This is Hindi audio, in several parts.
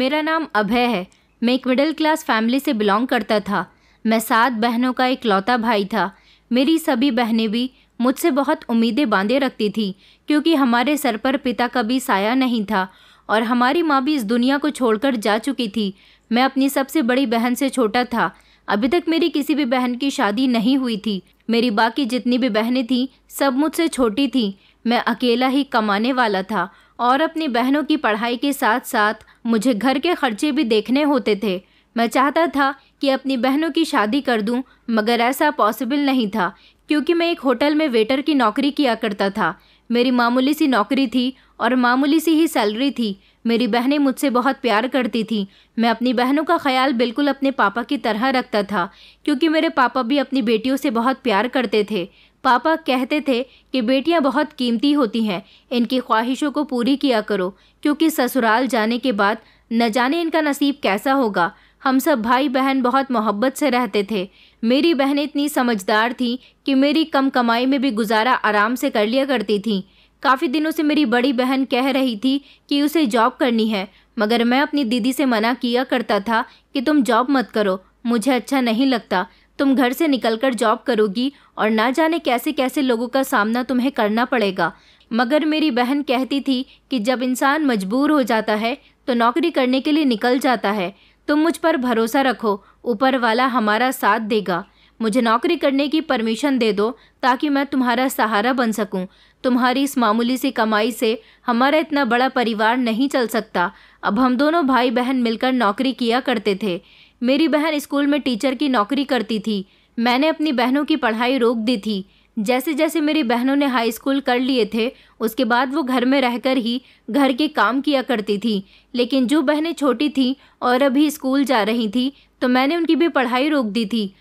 मेरा नाम अभय है मैं एक मिडिल क्लास फैमिली से बिलोंग करता था मैं सात बहनों का एक लौता भाई था मेरी सभी बहनें भी मुझसे बहुत उम्मीदें बांधे रखती थी क्योंकि हमारे सर पर पिता का भी साया नहीं था और हमारी माँ भी इस दुनिया को छोड़कर जा चुकी थी मैं अपनी सबसे बड़ी बहन से छोटा था अभी तक मेरी किसी भी बहन की शादी नहीं हुई थी मेरी बाकी जितनी भी बहनें थीं सब मुझसे छोटी थीं मैं अकेला ही कमाने वाला था और अपनी बहनों की पढ़ाई के साथ साथ मुझे घर के खर्चे भी देखने होते थे मैं चाहता था कि अपनी बहनों की शादी कर दूं मगर ऐसा पॉसिबल नहीं था क्योंकि मैं एक होटल में वेटर की नौकरी किया करता था मेरी मामूली सी नौकरी थी और मामूली सी ही सैलरी थी मेरी बहनें मुझसे बहुत प्यार करती थीं मैं अपनी बहनों का ख्याल बिल्कुल अपने पापा की तरह रखता था क्योंकि मेरे पापा भी अपनी बेटियों से बहुत प्यार करते थे पापा कहते थे कि बेटियां बहुत कीमती होती हैं इनकी ख्वाहिशों को पूरी किया करो क्योंकि ससुराल जाने के बाद न जाने इनका नसीब कैसा होगा हम सब भाई बहन बहुत मोहब्बत से रहते थे मेरी बहनें इतनी समझदार थीं कि मेरी कम कमाई में भी गुजारा आराम से कर लिया करती थीं काफ़ी दिनों से मेरी बड़ी बहन कह रही थी कि उसे जॉब करनी है मगर मैं अपनी दीदी से मना किया करता था कि तुम जॉब मत करो मुझे अच्छा नहीं लगता तुम घर से निकलकर जॉब करोगी और ना जाने कैसे कैसे लोगों का सामना तुम्हें करना पड़ेगा मगर मेरी बहन कहती थी कि जब इंसान मजबूर हो जाता है तो नौकरी करने के लिए निकल जाता है तुम मुझ पर भरोसा रखो ऊपर वाला हमारा साथ देगा मुझे नौकरी करने की परमिशन दे दो ताकि मैं तुम्हारा सहारा बन सकूं। तुम्हारी इस मामूली सी कमाई से हमारा इतना बड़ा परिवार नहीं चल सकता अब हम दोनों भाई बहन मिलकर नौकरी किया करते थे मेरी बहन स्कूल में टीचर की नौकरी करती थी मैंने अपनी बहनों की पढ़ाई रोक दी थी जैसे जैसे मेरी बहनों ने हाई स्कूल कर लिए थे उसके बाद वो घर में रहकर ही घर के काम किया करती थी लेकिन जो बहनें छोटी थीं और अभी स्कूल जा रही थी तो मैंने उनकी भी पढ़ाई रोक दी थी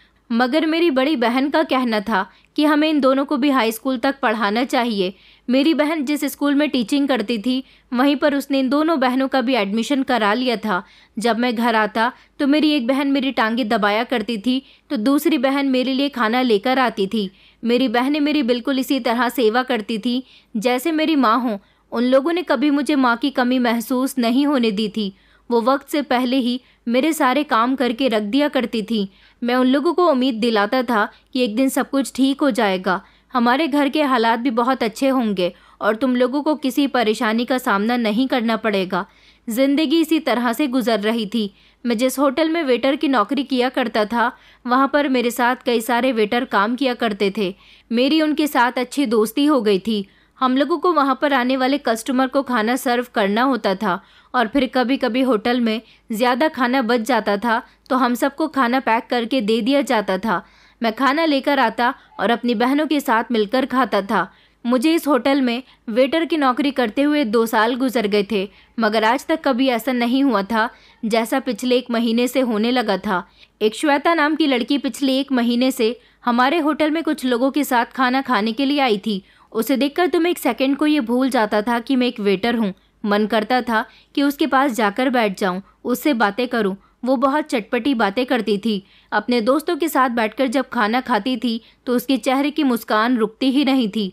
मगर मेरी बड़ी बहन का कहना था कि हमें इन दोनों को भी हाई स्कूल तक पढ़ाना चाहिए मेरी बहन जिस स्कूल में टीचिंग करती थी वहीं पर उसने इन दोनों बहनों का भी एडमिशन करा लिया था जब मैं घर आता तो मेरी एक बहन मेरी टांगे दबाया करती थी तो दूसरी बहन मेरे लिए खाना लेकर आती थी मेरी बहनें मेरी बिल्कुल इसी तरह सेवा करती थी जैसे मेरी माँ हों उन लोगों ने कभी मुझे माँ की कमी महसूस नहीं होने दी थी वो वक्त से पहले ही मेरे सारे काम करके रख दिया करती थी मैं उन लोगों को उम्मीद दिलाता था कि एक दिन सब कुछ ठीक हो जाएगा हमारे घर के हालात भी बहुत अच्छे होंगे और तुम लोगों को किसी परेशानी का सामना नहीं करना पड़ेगा ज़िंदगी इसी तरह से गुजर रही थी मैं जिस होटल में वेटर की नौकरी किया करता था वहाँ पर मेरे साथ कई सारे वेटर काम किया करते थे मेरी उनके साथ अच्छी दोस्ती हो गई थी हम लोगों को वहाँ पर आने वाले कस्टमर को खाना सर्व करना होता था और फिर कभी कभी होटल में ज़्यादा खाना बच जाता था तो हम सबको खाना पैक करके दे दिया जाता था मैं खाना लेकर आता और अपनी बहनों के साथ मिलकर खाता था मुझे इस होटल में वेटर की नौकरी करते हुए दो साल गुजर गए थे मगर आज तक कभी ऐसा नहीं हुआ था जैसा पिछले एक महीने से होने लगा था एक श्वेता नाम की लड़की पिछले एक महीने से हमारे होटल में कुछ लोगों के साथ खाना खाने के लिए आई थी उसे देखकर तुम तो एक सेकंड को ये भूल जाता था कि मैं एक वेटर हूँ मन करता था कि उसके पास जाकर बैठ जाऊँ उससे बातें करूँ वो बहुत चटपटी बातें करती थी अपने दोस्तों के साथ बैठकर जब खाना खाती थी तो उसके चेहरे की मुस्कान रुकती ही नहीं थी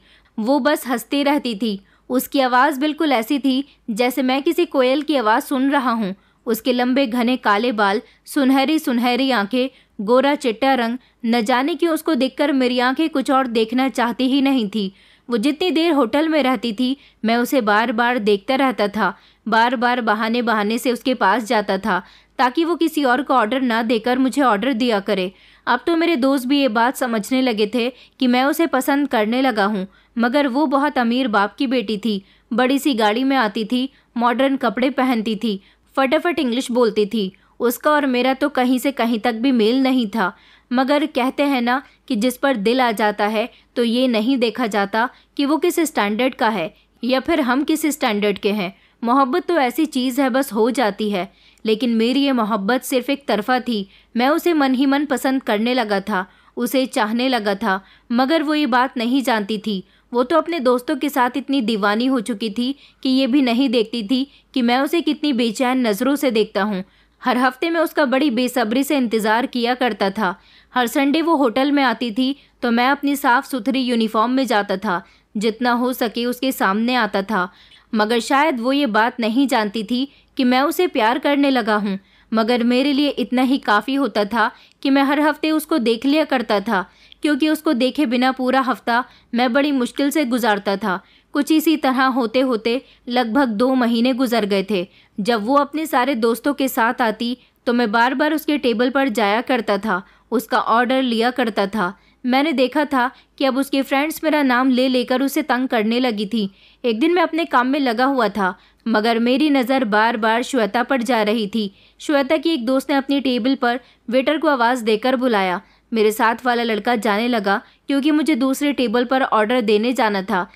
वो बस हंसती रहती थी उसकी आवाज़ बिल्कुल ऐसी थी जैसे मैं किसी कोयल की आवाज़ सुन रहा हूँ उसके लंबे घने काले बाल सुनहरी सुनहरी आंखें गोरा चिट्टा रंग न जाने क्यों उसको देखकर मेरी आंखें कुछ और देखना चाहती ही नहीं थी वो जितनी देर होटल में रहती थी मैं उसे बार बार देखता रहता था बार बार बहाने बहाने से उसके पास जाता था ताकि वो किसी और को ऑर्डर ना देकर मुझे ऑर्डर दिया करे अब तो मेरे दोस्त भी ये बात समझने लगे थे कि मैं उसे पसंद करने लगा हूँ मगर वो बहुत अमीर बाप की बेटी थी बड़ी सी गाड़ी में आती थी मॉडर्न कपड़े पहनती थी फटाफट इंग्लिश बोलती थी उसका और मेरा तो कहीं से कहीं तक भी मेल नहीं था मगर कहते हैं ना कि जिस पर दिल आ जाता है तो ये नहीं देखा जाता कि वो किस स्टैंडर्ड का है या फिर हम किस स्टैंडर्ड के हैं मोहब्बत तो ऐसी चीज़ है बस हो जाती है लेकिन मेरी ये मोहब्बत सिर्फ एक तरफा थी मैं उसे मन ही मन पसंद करने लगा था उसे चाहने लगा था मगर वो ये बात नहीं जानती थी वो तो अपने दोस्तों के साथ इतनी दीवानी हो चुकी थी कि ये भी नहीं देखती थी कि मैं उसे कितनी बेचैन नज़रों से देखता हूँ हर हफ्ते में उसका बड़ी बेसब्री से इंतज़ार किया करता था हर संडे वो होटल में आती थी तो मैं अपनी साफ़ सुथरी यूनिफॉर्म में जाता था जितना हो सके उसके सामने आता था मगर शायद वो ये बात नहीं जानती थी कि मैं उसे प्यार करने लगा हूँ मगर मेरे लिए इतना ही काफ़ी होता था कि मैं हर हफ्ते उसको देख लिया करता था क्योंकि उसको देखे बिना पूरा हफ्ता मैं बड़ी मुश्किल से गुजारता था कुछ इसी तरह होते होते लगभग दो महीने गुजर गए थे जब वो अपने सारे दोस्तों के साथ आती तो मैं बार बार उसके टेबल पर जाया करता था उसका ऑर्डर लिया करता था मैंने देखा था कि अब उसके फ्रेंड्स मेरा नाम ले लेकर उसे तंग करने लगी थी एक दिन मैं अपने काम में लगा हुआ था मगर मेरी नज़र बार बार श्वेता पर जा रही थी श्वेता की एक दोस्त ने अपनी टेबल पर वेटर को आवाज़ देकर बुलाया मेरे साथ वाला लड़का जाने लगा क्योंकि मुझे दूसरे टेबल पर ऑर्डर देने जाना था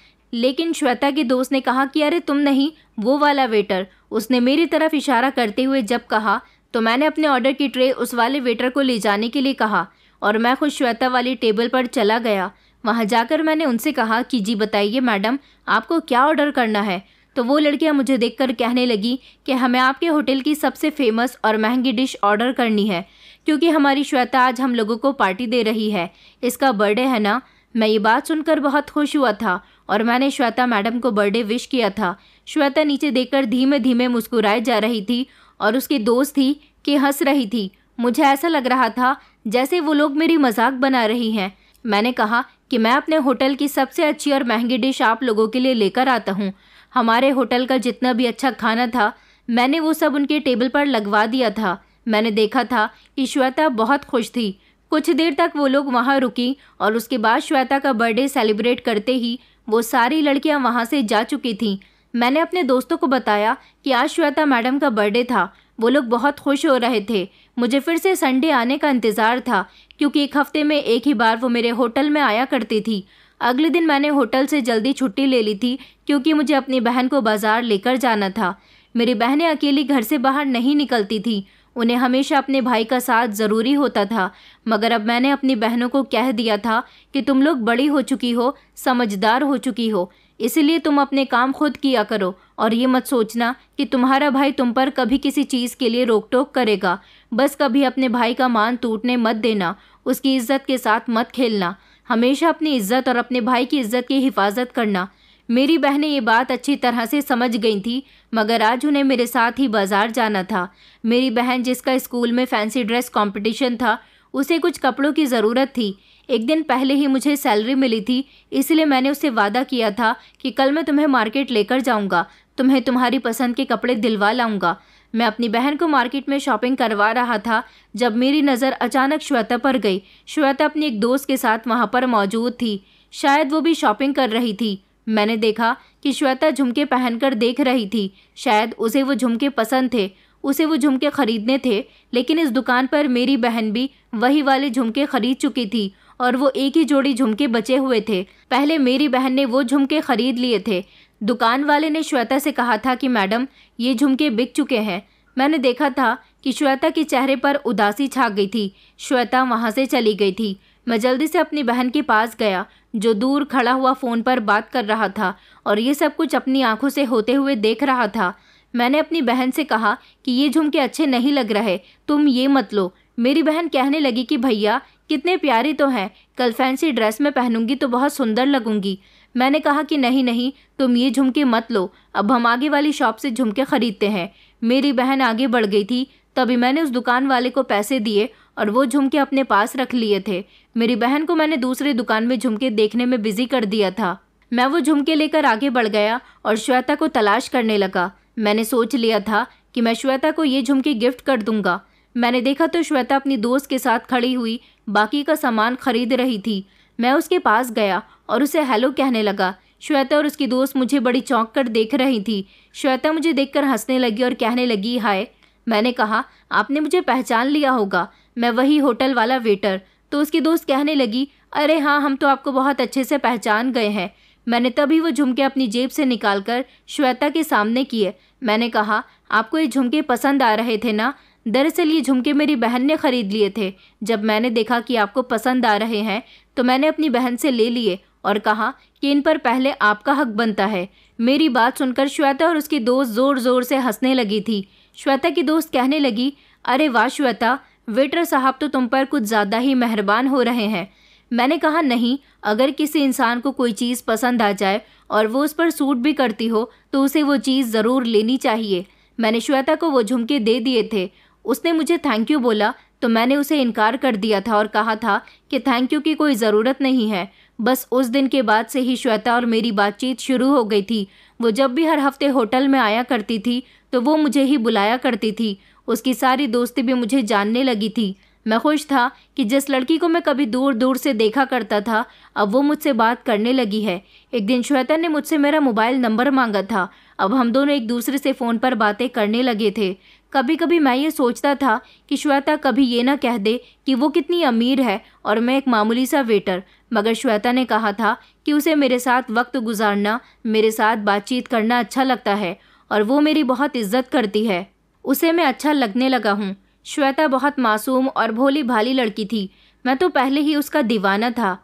लेकिन श्वेता के दोस्त ने कहा कि अरे तुम नहीं वो वाला वेटर उसने मेरी तरफ इशारा करते हुए जब कहा तो मैंने अपने ऑर्डर की ट्रे उस वाले वेटर को ले जाने के लिए कहा और मैं खुद श्वेता वाली टेबल पर चला गया वहाँ जाकर मैंने उनसे कहा कि जी बताइए मैडम आपको क्या ऑर्डर करना है तो वो लड़कियाँ मुझे देखकर कहने लगी कि हमें आपके होटल की सबसे फेमस और महंगी डिश ऑर्डर करनी है क्योंकि हमारी श्वेता आज हम लोगों को पार्टी दे रही है इसका बर्थडे है ना मैं ये बात सुनकर बहुत खुश हुआ था और मैंने श्वेता मैडम को बर्थडे विश किया था श्वेता नीचे देखकर धीमे धीमे मुस्कुराए जा रही थी और उसकी दोस्त थी कि हंस रही थी मुझे ऐसा लग रहा था जैसे वो लोग मेरी मजाक बना रही हैं मैंने कहा कि मैं अपने होटल की सबसे अच्छी और महंगी डिश आप लोगों के लिए लेकर आता हूँ हमारे होटल का जितना भी अच्छा खाना था मैंने वो सब उनके टेबल पर लगवा दिया था मैंने देखा था कि श्वेता बहुत खुश थी कुछ देर तक वो लोग वहाँ रुकी और उसके बाद श्वेता का बर्थडे सेलिब्रेट करते ही वो सारी लड़कियाँ वहाँ से जा चुकी थीं मैंने अपने दोस्तों को बताया कि आज श्वेता मैडम का बर्थडे था वो लोग बहुत खुश हो रहे थे मुझे फिर से संडे आने का इंतज़ार था क्योंकि एक हफ्ते में एक ही बार वो मेरे होटल में आया करती थी अगले दिन मैंने होटल से जल्दी छुट्टी ले ली थी क्योंकि मुझे अपनी बहन को बाज़ार लेकर जाना था मेरी बहनें अकेली घर से बाहर नहीं निकलती थी उन्हें हमेशा अपने भाई का साथ ज़रूरी होता था मगर अब मैंने अपनी बहनों को कह दिया था कि तुम लोग बड़ी हो चुकी हो समझदार हो चुकी हो इसलिए तुम अपने काम खुद किया करो और ये मत सोचना कि तुम्हारा भाई तुम पर कभी किसी चीज़ के लिए रोक टोक करेगा बस कभी अपने भाई का मान टूटने मत देना उसकी इज्जत के साथ मत खेलना हमेशा अपनी इज्जत और अपने भाई की इज्जत की हिफाजत करना मेरी बहनें ये बात अच्छी तरह से समझ गई थी मगर आज उन्हें मेरे साथ ही बाज़ार जाना था मेरी बहन जिसका स्कूल में फैंसी ड्रेस कॉम्पिटिशन था उसे कुछ कपड़ों की ज़रूरत थी एक दिन पहले ही मुझे सैलरी मिली थी इसलिए मैंने उससे वादा किया था कि कल मैं तुम्हें मार्केट लेकर जाऊंगा तुम्हें तुम्हारी पसंद के कपड़े दिलवा लाऊंगा मैं अपनी बहन को मार्केट में शॉपिंग करवा रहा था जब मेरी नज़र अचानक श्वेता पर गई श्वेता अपनी एक दोस्त के साथ वहाँ पर मौजूद थी शायद वो भी शॉपिंग कर रही थी मैंने देखा कि श्वेता झुमके पहनकर देख रही थी शायद उसे वो झुमके पसंद थे उसे वो झुमके खरीदने थे लेकिन इस दुकान पर मेरी बहन भी वही वाले झुमके खरीद चुकी थी और वो एक ही जोड़ी झुमके बचे हुए थे पहले मेरी बहन ने वो झुमके खरीद लिए थे दुकान वाले ने श्वेता से कहा था कि मैडम ये झुमके बिक चुके हैं मैंने देखा था कि श्वेता के चेहरे पर उदासी छा गई थी श्वेता वहाँ से चली गई थी मैं जल्दी से अपनी बहन के पास गया जो दूर खड़ा हुआ फ़ोन पर बात कर रहा था और ये सब कुछ अपनी आंखों से होते हुए देख रहा था मैंने अपनी बहन से कहा कि ये झुमके अच्छे नहीं लग रहे तुम ये मत लो मेरी बहन कहने लगी कि भैया कितने प्यारे तो हैं कल फैंसी ड्रेस में पहनूंगी तो बहुत सुंदर लगूंगी मैंने कहा कि नहीं नहीं तुम ये झुमके मत लो अब हम आगे वाली शॉप से झुमके खरीदते हैं मेरी बहन आगे बढ़ गई थी तभी मैंने उस दुकान वाले को पैसे दिए और वो झुमके अपने पास रख लिए थे मेरी बहन को मैंने दूसरी दुकान में झुमके देखने में बिजी कर दिया था मैं वो झुमके लेकर आगे बढ़ गया और श्वेता को तलाश करने लगा मैंने सोच लिया था कि मैं श्वेता को ये झुमके गिफ्ट कर दूंगा मैंने देखा तो श्वेता अपनी दोस्त के साथ खड़ी हुई बाकी का सामान खरीद रही थी मैं उसके पास गया और उसे हेलो कहने लगा श्वेता और उसकी दोस्त मुझे बड़ी चौंक कर देख रही थी श्वेता मुझे देखकर हंसने लगी और कहने लगी हाय मैंने कहा आपने मुझे पहचान लिया होगा मैं वही होटल वाला वेटर तो उसकी दोस्त कहने लगी अरे हाँ हम तो आपको बहुत अच्छे से पहचान गए हैं मैंने तभी वो झुमके अपनी जेब से निकालकर श्वेता के सामने किए मैंने कहा आपको ये झुमके पसंद आ रहे थे ना दरअसल ये झुमके मेरी बहन ने ख़रीद लिए थे जब मैंने देखा कि आपको पसंद आ रहे हैं तो मैंने अपनी बहन से ले लिए और कहा कि इन पर पहले आपका हक बनता है मेरी बात सुनकर श्वेता और उसकी दोस्त ज़ोर ज़ोर से हंसने लगी थी श्वेता की दोस्त कहने लगी अरे वाह श्वेता वेटर साहब तो तुम पर कुछ ज़्यादा ही मेहरबान हो रहे हैं मैंने कहा नहीं अगर किसी इंसान को कोई चीज़ पसंद आ जाए और वो उस पर सूट भी करती हो तो उसे वो चीज़ ज़रूर लेनी चाहिए मैंने श्वेता को वो झुमके दे दिए थे उसने मुझे थैंक यू बोला तो मैंने उसे इनकार कर दिया था और कहा था कि थैंक यू की कोई ज़रूरत नहीं है बस उस दिन के बाद से ही श्वेता और मेरी बातचीत शुरू हो गई थी वो जब भी हर हफ्ते होटल में आया करती थी तो वो मुझे ही बुलाया करती थी उसकी सारी दोस्ती भी मुझे जानने लगी थी मैं खुश था कि जिस लड़की को मैं कभी दूर दूर से देखा करता था अब वो मुझसे बात करने लगी है एक दिन श्वेता ने मुझसे मेरा मोबाइल नंबर मांगा था अब हम दोनों एक दूसरे से फ़ोन पर बातें करने लगे थे कभी कभी मैं ये सोचता था कि श्वेता कभी ये ना कह दे कि वो कितनी अमीर है और मैं एक मामूली सा वेटर मगर श्वेता ने कहा था कि उसे मेरे साथ वक्त गुजारना मेरे साथ बातचीत करना अच्छा लगता है और वो मेरी बहुत इज्जत करती है उसे मैं अच्छा लगने लगा हूँ श्वेता बहुत मासूम और भोली भाली लड़की थी मैं तो पहले ही उसका दीवाना था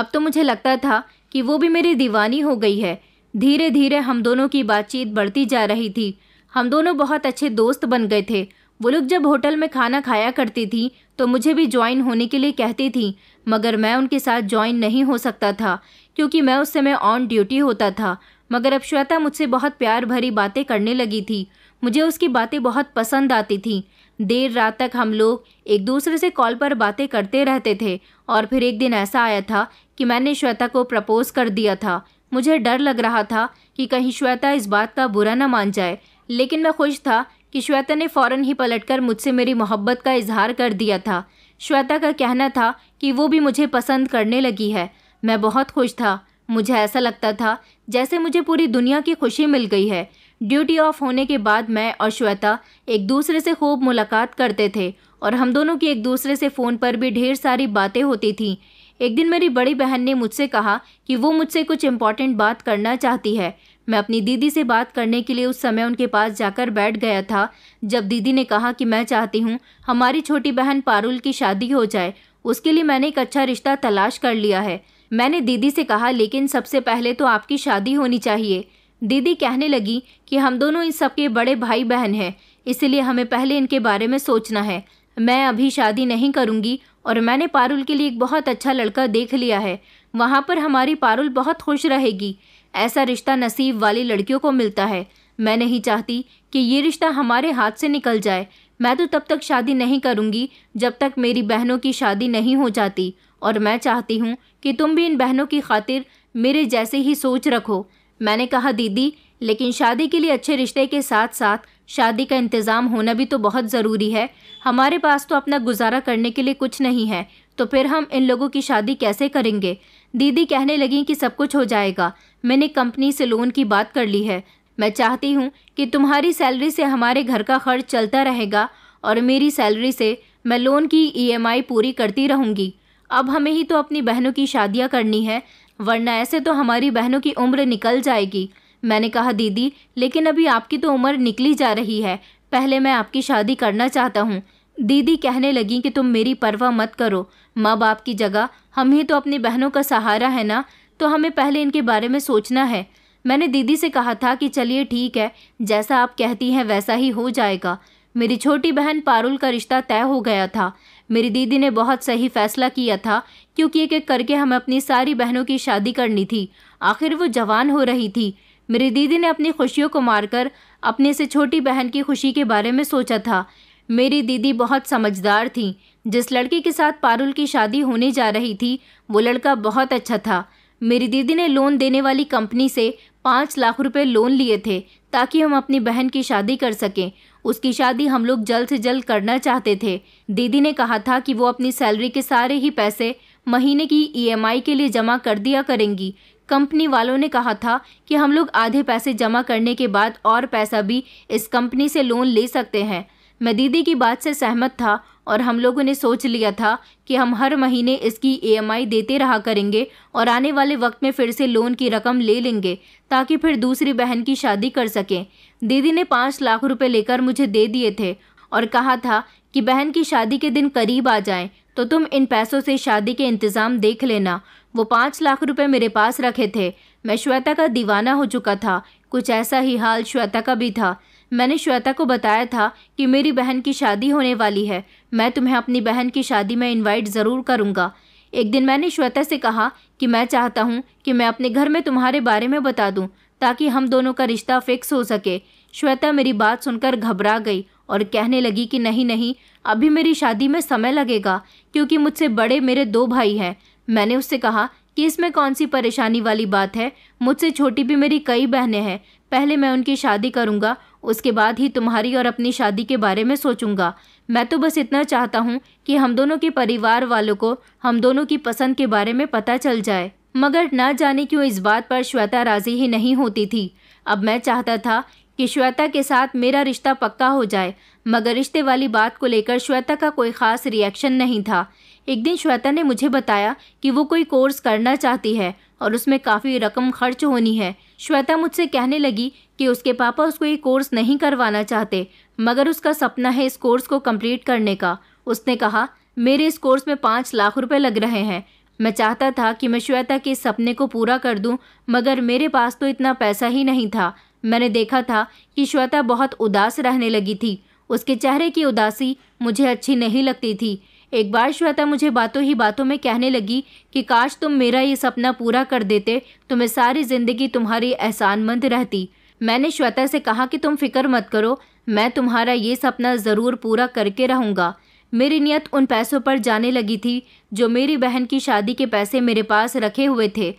अब तो मुझे लगता था कि वो भी मेरी दीवानी हो गई है धीरे धीरे हम दोनों की बातचीत बढ़ती जा रही थी हम दोनों बहुत अच्छे दोस्त बन गए थे वो लोग जब होटल में खाना खाया करती थी तो मुझे भी ज्वाइन होने के लिए कहती थी मगर मैं उनके साथ ज्वाइन नहीं हो सकता था क्योंकि मैं उस समय ऑन ड्यूटी होता था मगर अब श्वेता मुझसे बहुत प्यार भरी बातें करने लगी थी मुझे उसकी बातें बहुत पसंद आती थी देर रात तक हम लोग एक दूसरे से कॉल पर बातें करते रहते थे और फिर एक दिन ऐसा आया था कि मैंने श्वेता को प्रपोज कर दिया था मुझे डर लग रहा था कि कहीं श्वेता इस बात का बुरा ना मान जाए लेकिन मैं खुश था कि श्वेता ने फ़ौरन ही पलटकर मुझसे मेरी मोहब्बत का इजहार कर दिया था श्वेता का कहना था कि वो भी मुझे पसंद करने लगी है मैं बहुत खुश था मुझे ऐसा लगता था जैसे मुझे पूरी दुनिया की खुशी मिल गई है ड्यूटी ऑफ होने के बाद मैं और श्वेता एक दूसरे से खूब मुलाकात करते थे और हम दोनों की एक दूसरे से फ़ोन पर भी ढेर सारी बातें होती थीं एक दिन मेरी बड़ी बहन ने मुझसे कहा कि वो मुझसे कुछ इम्पॉर्टेंट बात करना चाहती है मैं अपनी दीदी से बात करने के लिए उस समय उनके पास जाकर बैठ गया था जब दीदी ने कहा कि मैं चाहती हूँ हमारी छोटी बहन पारुल की शादी हो जाए उसके लिए मैंने एक अच्छा रिश्ता तलाश कर लिया है मैंने दीदी से कहा लेकिन सबसे पहले तो आपकी शादी होनी चाहिए दीदी कहने लगी कि हम दोनों इन सबके बड़े भाई बहन हैं इसलिए हमें पहले इनके बारे में सोचना है मैं अभी शादी नहीं करूँगी और मैंने पारुल के लिए एक बहुत अच्छा लड़का देख लिया है वहाँ पर हमारी पारुल बहुत खुश रहेगी ऐसा रिश्ता नसीब वाली लड़कियों को मिलता है मैं नहीं चाहती कि ये रिश्ता हमारे हाथ से निकल जाए मैं तो तब तक शादी नहीं करूँगी जब तक मेरी बहनों की शादी नहीं हो जाती और मैं चाहती हूँ कि तुम भी इन बहनों की खातिर मेरे जैसे ही सोच रखो मैंने कहा दीदी लेकिन शादी के लिए अच्छे रिश्ते के साथ साथ शादी का इंतज़ाम होना भी तो बहुत ज़रूरी है हमारे पास तो अपना गुजारा करने के लिए कुछ नहीं है तो फिर हम इन लोगों की शादी कैसे करेंगे दीदी कहने लगी कि सब कुछ हो जाएगा मैंने कंपनी से लोन की बात कर ली है मैं चाहती हूँ कि तुम्हारी सैलरी से हमारे घर का खर्च चलता रहेगा और मेरी सैलरी से मैं लोन की ईएमआई e पूरी करती रहूँगी अब हमें ही तो अपनी बहनों की शादियाँ करनी है वरना ऐसे तो हमारी बहनों की उम्र निकल जाएगी मैंने कहा दीदी लेकिन अभी आपकी तो उम्र निकली जा रही है पहले मैं आपकी शादी करना चाहता हूँ दीदी कहने लगी कि तुम मेरी परवाह मत करो माँ बाप की जगह हम ही तो अपनी बहनों का सहारा है ना तो हमें पहले इनके बारे में सोचना है मैंने दीदी से कहा था कि चलिए ठीक है जैसा आप कहती हैं वैसा ही हो जाएगा मेरी छोटी बहन पारुल का रिश्ता तय हो गया था मेरी दीदी ने बहुत सही फैसला किया था क्योंकि एक एक करके हमें अपनी सारी बहनों की शादी करनी थी आखिर वो जवान हो रही थी मेरी दीदी ने अपनी खुशियों को मारकर अपने से छोटी बहन की खुशी के बारे में सोचा था मेरी दीदी बहुत समझदार थी जिस लड़के के साथ पारुल की शादी होने जा रही थी वो लड़का बहुत अच्छा था मेरी दीदी ने लोन देने वाली कंपनी से पाँच लाख रुपए लोन लिए थे ताकि हम अपनी बहन की शादी कर सकें उसकी शादी हम लोग जल्द से जल्द करना चाहते थे दीदी ने कहा था कि वो अपनी सैलरी के सारे ही पैसे महीने की ईएमआई के लिए जमा कर दिया करेंगी कंपनी वालों ने कहा था कि हम लोग आधे पैसे जमा करने के बाद और पैसा भी इस कंपनी से लोन ले सकते हैं मैं दीदी की बात से सहमत था और हम लोगों ने सोच लिया था कि हम हर महीने इसकी ईएमआई e देते रहा करेंगे और आने वाले वक्त में फिर से लोन की रकम ले लेंगे ताकि फिर दूसरी बहन की शादी कर सकें दीदी ने पाँच लाख रुपए लेकर मुझे दे दिए थे और कहा था कि बहन की शादी के दिन करीब आ जाएं तो तुम इन पैसों से शादी के इंतज़ाम देख लेना वो पाँच लाख रुपये मेरे पास रखे थे मैं श्वेता का दीवाना हो चुका था कुछ ऐसा ही हाल श्वेता का भी था मैंने श्वेता को बताया था कि मेरी बहन की शादी होने वाली है मैं तुम्हें अपनी बहन की शादी में इनवाइट ज़रूर करूँगा एक दिन मैंने श्वेता से कहा कि मैं चाहता हूँ कि मैं अपने घर में तुम्हारे बारे में बता दूँ ताकि हम दोनों का रिश्ता फिक्स हो सके श्वेता मेरी बात सुनकर घबरा गई और कहने लगी कि नहीं नहीं अभी मेरी शादी में समय लगेगा क्योंकि मुझसे बड़े मेरे दो भाई हैं मैंने उससे कहा कि इसमें कौन सी परेशानी वाली बात है मुझसे छोटी भी मेरी कई बहनें हैं पहले मैं उनकी शादी करूँगा उसके बाद ही तुम्हारी और अपनी शादी के बारे में सोचूंगा मैं तो बस इतना चाहता हूँ कि हम दोनों के परिवार वालों को हम दोनों की पसंद के बारे में पता चल जाए मगर ना जाने क्यों इस बात पर श्वेता राज़ी ही नहीं होती थी अब मैं चाहता था कि श्वेता के साथ मेरा रिश्ता पक्का हो जाए मगर रिश्ते वाली बात को लेकर श्वेता का कोई ख़ास रिएक्शन नहीं था एक दिन श्वेता ने मुझे बताया कि वो कोई कोर्स करना चाहती है और उसमें काफ़ी रकम खर्च होनी है श्वेता मुझसे कहने लगी कि उसके पापा उसको ये कोर्स नहीं करवाना चाहते मगर उसका सपना है इस कोर्स को कंप्लीट करने का उसने कहा मेरे इस कोर्स में पाँच लाख रुपए लग रहे हैं मैं चाहता था कि मैं श्वेता के इस सपने को पूरा कर दूं मगर मेरे पास तो इतना पैसा ही नहीं था मैंने देखा था कि श्वेता बहुत उदास रहने लगी थी उसके चेहरे की उदासी मुझे अच्छी नहीं लगती थी एक बार श्वेता मुझे बातों ही बातों में कहने लगी कि काश तुम मेरा ये सपना पूरा कर देते तो मैं सारी ज़िंदगी तुम्हारी एहसानमंद रहती मैंने श्वेता से कहा कि तुम फिक्र मत करो मैं तुम्हारा ये सपना ज़रूर पूरा करके रहूँगा मेरी नियत उन पैसों पर जाने लगी थी जो मेरी बहन की शादी के पैसे मेरे पास रखे हुए थे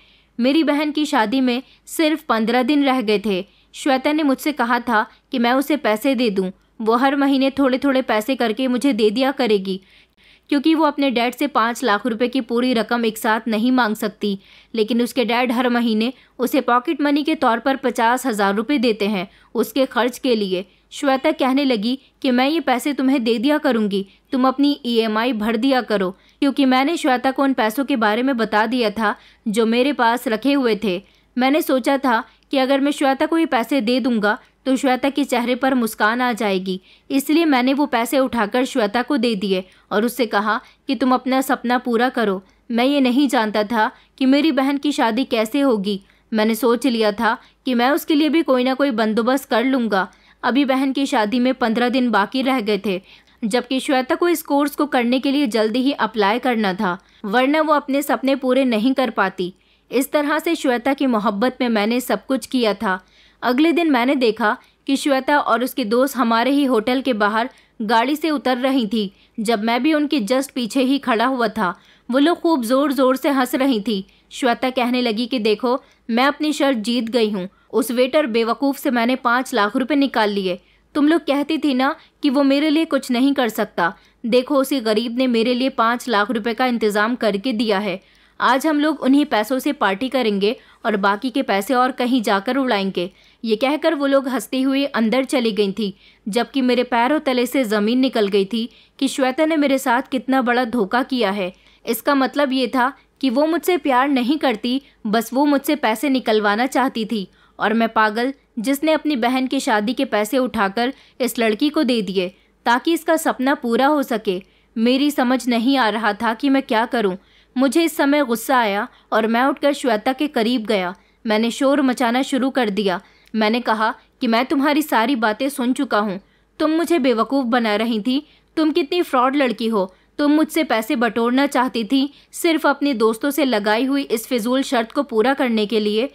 मेरी बहन की शादी में सिर्फ पंद्रह दिन रह गए थे श्वेता ने मुझसे कहा था कि मैं उसे पैसे दे दूँ वो हर महीने थोड़े थोड़े पैसे करके मुझे दे दिया करेगी क्योंकि वो अपने डैड से पाँच लाख रुपए की पूरी रकम एक साथ नहीं मांग सकती लेकिन उसके डैड हर महीने उसे पॉकेट मनी के तौर पर पचास हज़ार रुपये देते हैं उसके खर्च के लिए श्वेता कहने लगी कि मैं ये पैसे तुम्हें दे दिया करूँगी तुम अपनी ईएमआई e भर दिया करो क्योंकि मैंने श्वेता को उन पैसों के बारे में बता दिया था जो मेरे पास रखे हुए थे मैंने सोचा था कि अगर मैं श्वेता को ये पैसे दे दूंगा तो श्वेता के चेहरे पर मुस्कान आ जाएगी इसलिए मैंने वो पैसे उठाकर श्वेता को दे दिए और उससे कहा कि तुम अपना सपना पूरा करो मैं ये नहीं जानता था कि मेरी बहन की शादी कैसे होगी मैंने सोच लिया था कि मैं उसके लिए भी कोई ना कोई बंदोबस्त कर लूँगा अभी बहन की शादी में पंद्रह दिन बाकी रह गए थे जबकि श्वेता को इस कोर्स को करने के लिए जल्दी ही अप्लाई करना था वरना वो अपने सपने पूरे नहीं कर पाती इस तरह से श्वेता की मोहब्बत में मैंने सब कुछ किया था अगले दिन मैंने देखा कि श्वेता और उसके दोस्त हमारे ही होटल के बाहर गाड़ी से उतर रही थी जब मैं भी उनके जस्ट पीछे ही खड़ा हुआ था वो लोग खूब ज़ोर ज़ोर से हंस रही थी श्वेता कहने लगी कि देखो मैं अपनी शर्त जीत गई हूँ उस वेटर बेवकूफ़ से मैंने पाँच लाख रुपए निकाल लिए तुम लोग कहती थी ना कि वो मेरे लिए कुछ नहीं कर सकता देखो उसी गरीब ने मेरे लिए पाँच लाख रुपए का इंतज़ाम करके दिया है आज हम लोग उन्हीं पैसों से पार्टी करेंगे और बाकी के पैसे और कहीं जाकर उड़ाएंगे ये कहकर वो लोग हंसते हुए अंदर चली गई थी जबकि मेरे पैरों तले से ज़मीन निकल गई थी कि श्वेता ने मेरे साथ कितना बड़ा धोखा किया है इसका मतलब ये था कि वो मुझसे प्यार नहीं करती बस वो मुझसे पैसे निकलवाना चाहती थी और मैं पागल जिसने अपनी बहन की शादी के पैसे उठाकर इस लड़की को दे दिए ताकि इसका सपना पूरा हो सके मेरी समझ नहीं आ रहा था कि मैं क्या करूं। मुझे इस समय गुस्सा आया और मैं उठकर श्वेता के करीब गया मैंने शोर मचाना शुरू कर दिया मैंने कहा कि मैं तुम्हारी सारी बातें सुन चुका हूँ तुम मुझे बेवकूफ़ बना रही थी तुम कितनी फ्रॉड लड़की हो तुम मुझसे पैसे बटोरना चाहती थी सिर्फ अपने दोस्तों से लगाई हुई इस फिजूल शर्त को पूरा करने के लिए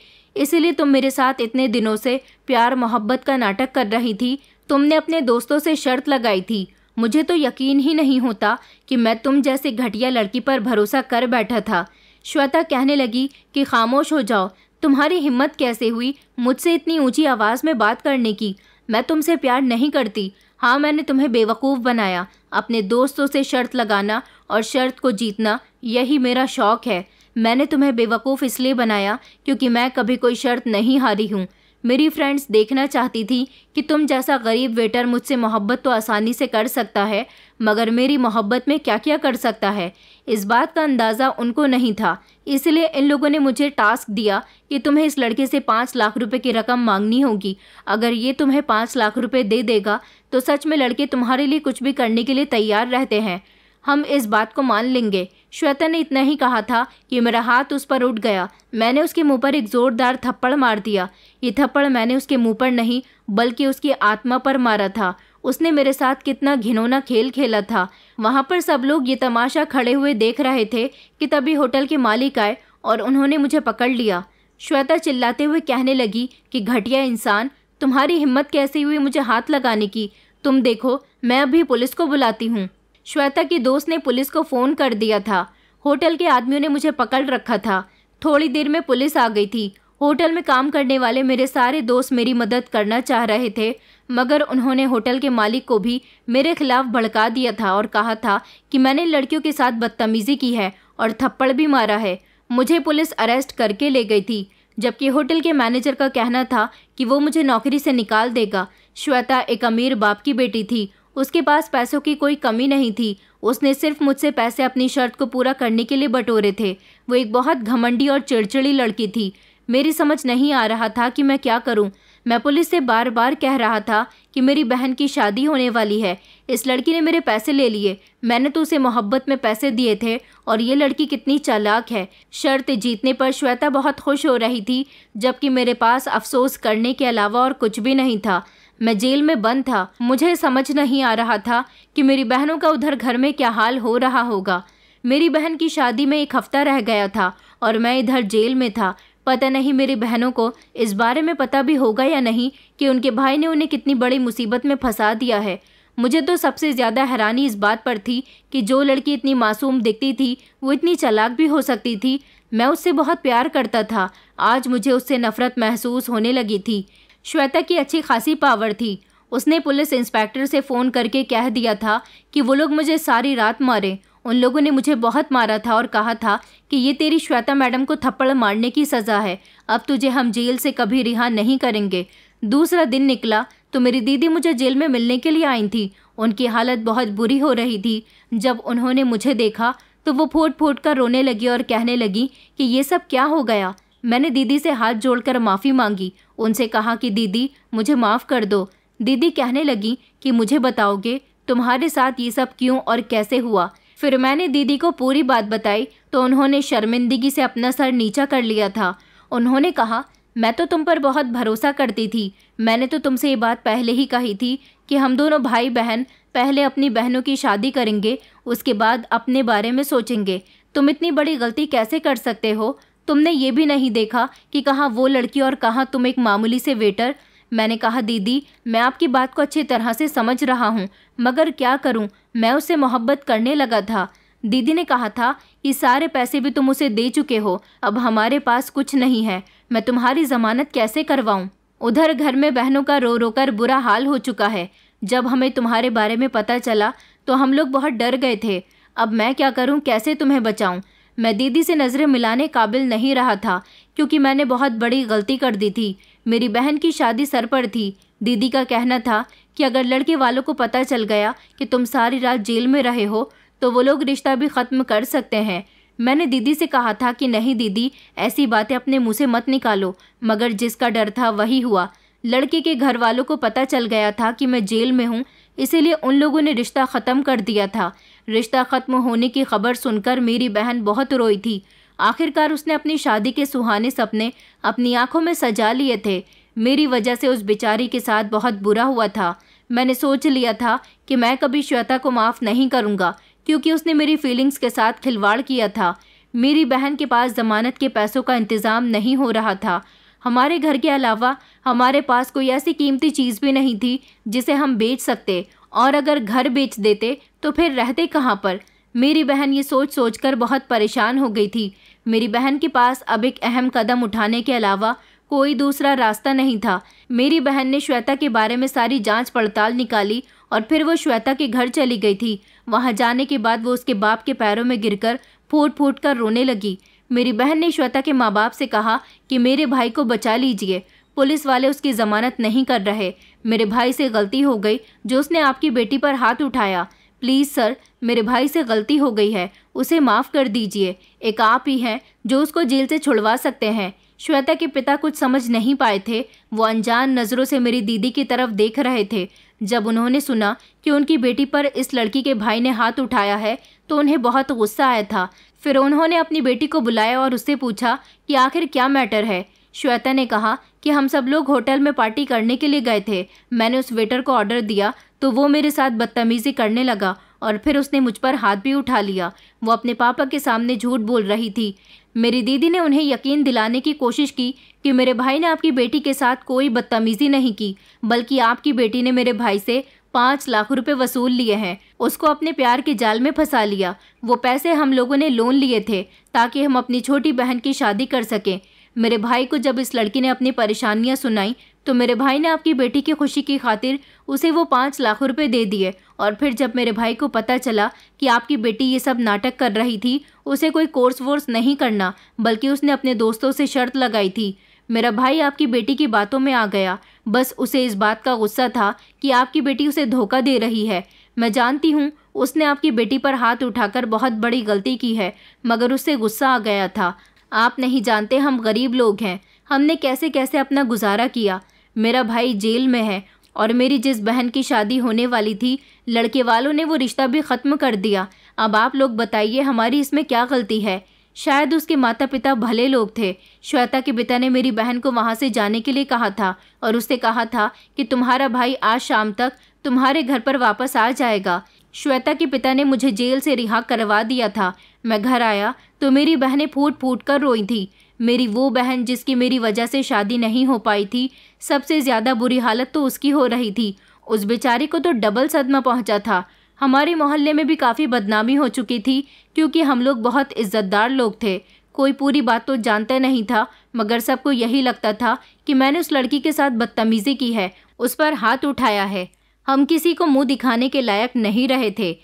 इसीलिए तुम मेरे साथ इतने दिनों से प्यार मोहब्बत का नाटक कर रही थी तुमने अपने दोस्तों से शर्त लगाई थी मुझे तो यकीन ही नहीं होता कि मैं तुम जैसे घटिया लड़की पर भरोसा कर बैठा था श्वेता कहने लगी कि खामोश हो जाओ तुम्हारी हिम्मत कैसे हुई मुझसे इतनी ऊंची आवाज़ में बात करने की मैं तुमसे प्यार नहीं करती हाँ मैंने तुम्हें बेवकूफ़ बनाया अपने दोस्तों से शर्त लगाना और शर्त को जीतना यही मेरा शौक़ है मैंने तुम्हें बेवकूफ़ इसलिए बनाया क्योंकि मैं कभी कोई शर्त नहीं हारी हूँ मेरी फ्रेंड्स देखना चाहती थी कि तुम जैसा गरीब वेटर मुझसे मोहब्बत तो आसानी से कर सकता है मगर मेरी मोहब्बत में क्या क्या कर सकता है इस बात का अंदाज़ा उनको नहीं था इसलिए इन लोगों ने मुझे टास्क दिया कि तुम्हें इस लड़के से पाँच लाख रुपए की रकम मांगनी होगी अगर ये तुम्हें पाँच लाख रुपए दे देगा तो सच में लड़के तुम्हारे लिए कुछ भी करने के लिए तैयार रहते हैं हम इस बात को मान लेंगे श्वेता ने इतना ही कहा था कि मेरा हाथ उस पर उठ गया मैंने उसके मुंह पर एक ज़ोरदार थप्पड़ मार दिया ये थप्पड़ मैंने उसके मुंह पर नहीं बल्कि उसकी आत्मा पर मारा था उसने मेरे साथ कितना घिनौना खेल खेला था वहाँ पर सब लोग ये तमाशा खड़े हुए देख रहे थे कि तभी होटल के मालिक आए और उन्होंने मुझे पकड़ लिया श्वेता चिल्लाते हुए कहने लगी कि घटिया इंसान तुम्हारी हिम्मत कैसी हुई मुझे हाथ लगाने की तुम देखो मैं अभी पुलिस को बुलाती हूँ श्वेता की दोस्त ने पुलिस को फ़ोन कर दिया था होटल के आदमियों ने मुझे पकड़ रखा था थोड़ी देर में पुलिस आ गई थी होटल में काम करने वाले मेरे सारे दोस्त मेरी मदद करना चाह रहे थे मगर उन्होंने होटल के मालिक को भी मेरे खिलाफ भड़का दिया था और कहा था कि मैंने लड़कियों के साथ बदतमीज़ी की है और थप्पड़ भी मारा है मुझे पुलिस अरेस्ट करके ले गई थी जबकि होटल के मैनेजर का कहना था कि वो मुझे नौकरी से निकाल देगा श्वेता एक अमीर बाप की बेटी थी उसके पास पैसों की कोई कमी नहीं थी उसने सिर्फ मुझसे पैसे अपनी शर्त को पूरा करने के लिए बटोरे थे वो एक बहुत घमंडी और चिड़चिड़ी लड़की थी मेरी समझ नहीं आ रहा था कि मैं क्या करूं। मैं पुलिस से बार बार कह रहा था कि मेरी बहन की शादी होने वाली है इस लड़की ने मेरे पैसे ले लिए मैंने तो उसे मोहब्बत में पैसे दिए थे और ये लड़की कितनी चालाक है शर्त जीतने पर श्वेता बहुत खुश हो रही थी जबकि मेरे पास अफसोस करने के अलावा और कुछ भी नहीं था मैं जेल में बंद था मुझे समझ नहीं आ रहा था कि मेरी बहनों का उधर घर में क्या हाल हो रहा होगा मेरी बहन की शादी में एक हफ्ता रह गया था और मैं इधर जेल में था पता नहीं मेरी बहनों को इस बारे में पता भी होगा या नहीं कि उनके भाई ने उन्हें कितनी बड़ी मुसीबत में फंसा दिया है मुझे तो सबसे ज़्यादा हैरानी इस बात पर थी कि जो लड़की इतनी मासूम दिखती थी वो इतनी चलाक भी हो सकती थी मैं उससे बहुत प्यार करता था आज मुझे उससे नफ़रत महसूस होने लगी थी श्वेता की अच्छी खासी पावर थी उसने पुलिस इंस्पेक्टर से फ़ोन करके कह दिया था कि वो लोग मुझे सारी रात मारे उन लोगों ने मुझे बहुत मारा था और कहा था कि ये तेरी श्वेता मैडम को थप्पड़ मारने की सज़ा है अब तुझे हम जेल से कभी रिहा नहीं करेंगे दूसरा दिन निकला तो मेरी दीदी मुझे जेल में मिलने के लिए आई थी उनकी हालत बहुत बुरी हो रही थी जब उन्होंने मुझे देखा तो वो फूट फूट कर रोने लगी और कहने लगी कि ये सब क्या हो गया मैंने दीदी से हाथ जोड़कर माफ़ी मांगी उनसे कहा कि दीदी मुझे माफ़ कर दो दीदी कहने लगी कि मुझे बताओगे तुम्हारे साथ ये सब क्यों और कैसे हुआ फिर मैंने दीदी को पूरी बात बताई तो उन्होंने शर्मिंदगी से अपना सर नीचा कर लिया था उन्होंने कहा मैं तो तुम पर बहुत भरोसा करती थी मैंने तो तुमसे ये बात पहले ही कही थी कि हम दोनों भाई बहन पहले अपनी बहनों की शादी करेंगे उसके बाद अपने बारे में सोचेंगे तुम इतनी बड़ी गलती कैसे कर सकते हो तुमने ये भी नहीं देखा कि कहाँ वो लड़की और कहाँ तुम एक मामूली से वेटर मैंने कहा दीदी मैं आपकी बात को अच्छी तरह से समझ रहा हूँ मगर क्या करूँ मैं उसे मोहब्बत करने लगा था दीदी ने कहा था कि सारे पैसे भी तुम उसे दे चुके हो अब हमारे पास कुछ नहीं है मैं तुम्हारी जमानत कैसे करवाऊँ उधर घर में बहनों का रो रो कर बुरा हाल हो चुका है जब हमें तुम्हारे बारे में पता चला तो हम लोग बहुत डर गए थे अब मैं क्या करूँ कैसे तुम्हें बचाऊँ मैं दीदी से नज़रें मिलाने काबिल नहीं रहा था क्योंकि मैंने बहुत बड़ी गलती कर दी थी मेरी बहन की शादी सर पर थी दीदी का कहना था कि अगर लड़के वालों को पता चल गया कि तुम सारी रात जेल में रहे हो तो वो लोग रिश्ता भी ख़त्म कर सकते हैं मैंने दीदी से कहा था कि नहीं दीदी ऐसी बातें अपने मुँह से मत निकालो मगर जिसका डर था वही हुआ लड़के के घर वालों को पता चल गया था कि मैं जेल में हूँ इसीलिए उन लोगों ने रिश्ता ख़त्म कर दिया था रिश्ता ख़त्म होने की खबर सुनकर मेरी बहन बहुत रोई थी आखिरकार उसने अपनी शादी के सुहाने सपने अपनी आंखों में सजा लिए थे मेरी वजह से उस बेचारी के साथ बहुत बुरा हुआ था मैंने सोच लिया था कि मैं कभी श्वेता को माफ़ नहीं करूँगा क्योंकि उसने मेरी फीलिंग्स के साथ खिलवाड़ किया था मेरी बहन के पास ज़मानत के पैसों का इंतज़ाम नहीं हो रहा था हमारे घर के अलावा हमारे पास कोई ऐसी कीमती चीज़ भी नहीं थी जिसे हम बेच सकते और अगर घर बेच देते तो फिर रहते कहाँ पर मेरी बहन ये सोच सोच कर बहुत परेशान हो गई थी मेरी बहन के पास अब एक अहम कदम उठाने के अलावा कोई दूसरा रास्ता नहीं था मेरी बहन ने श्वेता के बारे में सारी जांच पड़ताल निकाली और फिर वो श्वेता के घर चली गई थी वहाँ जाने के बाद वो उसके बाप के पैरों में गिरकर फूट फूट कर रोने लगी मेरी बहन ने श्वेता के माँ बाप से कहा कि मेरे भाई को बचा लीजिए पुलिस वाले उसकी ज़मानत नहीं कर रहे मेरे भाई से गलती हो गई जो उसने आपकी बेटी पर हाथ उठाया प्लीज़ सर मेरे भाई से गलती हो गई है उसे माफ़ कर दीजिए एक आप ही हैं जो उसको जेल से छुड़वा सकते हैं श्वेता के पिता कुछ समझ नहीं पाए थे वो अनजान नज़रों से मेरी दीदी की तरफ देख रहे थे जब उन्होंने सुना कि उनकी बेटी पर इस लड़की के भाई ने हाथ उठाया है तो उन्हें बहुत गुस्सा आया था फिर उन्होंने अपनी बेटी को बुलाया और उससे पूछा कि आखिर क्या मैटर है श्वेता ने कहा कि हम सब लोग होटल में पार्टी करने के लिए गए थे मैंने उस वेटर को ऑर्डर दिया तो वो मेरे साथ बदतमीज़ी करने लगा और फिर उसने मुझ पर हाथ भी उठा लिया वो अपने पापा के सामने झूठ बोल रही थी मेरी दीदी ने उन्हें यकीन दिलाने की कोशिश की कि मेरे भाई ने आपकी बेटी के साथ कोई बदतमीज़ी नहीं की बल्कि आपकी बेटी ने मेरे भाई से पाँच लाख रुपए वसूल लिए हैं उसको अपने प्यार के जाल में फंसा लिया वो पैसे हम लोगों ने लोन लिए थे ताकि हम अपनी छोटी बहन की शादी कर सकें मेरे भाई को जब इस लड़की ने अपनी परेशानियां सुनाई तो मेरे भाई ने आपकी बेटी की खुशी की खातिर उसे वो पाँच लाख रुपए दे दिए और फिर जब मेरे भाई को पता चला कि आपकी बेटी ये सब नाटक कर रही थी उसे कोई कोर्स वोर्स नहीं करना बल्कि उसने अपने दोस्तों से शर्त लगाई थी मेरा भाई आपकी बेटी की बातों में आ गया बस उसे इस बात का गुस्सा था कि आपकी बेटी उसे धोखा दे रही है मैं जानती हूँ उसने आपकी बेटी पर हाथ उठाकर बहुत बड़ी गलती की है मगर उससे गुस्सा आ गया था आप नहीं जानते हम गरीब लोग हैं हमने कैसे कैसे अपना गुजारा किया मेरा भाई जेल में है और मेरी जिस बहन की शादी होने वाली थी लड़के वालों ने वो रिश्ता भी ख़त्म कर दिया अब आप लोग बताइए हमारी इसमें क्या गलती है शायद उसके माता पिता भले लोग थे श्वेता के पिता ने मेरी बहन को वहाँ से जाने के लिए कहा था और उससे कहा था कि तुम्हारा भाई आज शाम तक तुम्हारे घर पर वापस आ जाएगा श्वेता के पिता ने मुझे जेल से रिहा करवा दिया था मैं घर आया तो मेरी बहनें फूट फूट कर रोई थी मेरी वो बहन जिसकी मेरी वजह से शादी नहीं हो पाई थी सबसे ज़्यादा बुरी हालत तो उसकी हो रही थी उस बेचारे को तो डबल सदमा पहुंचा था हमारे मोहल्ले में भी काफ़ी बदनामी हो चुकी थी क्योंकि हम लोग बहुत इज्जतदार लोग थे कोई पूरी बात तो जानता नहीं था मगर सबको यही लगता था कि मैंने उस लड़की के साथ बदतमीज़ी की है उस पर हाथ उठाया है हम किसी को मुंह दिखाने के लायक नहीं रहे थे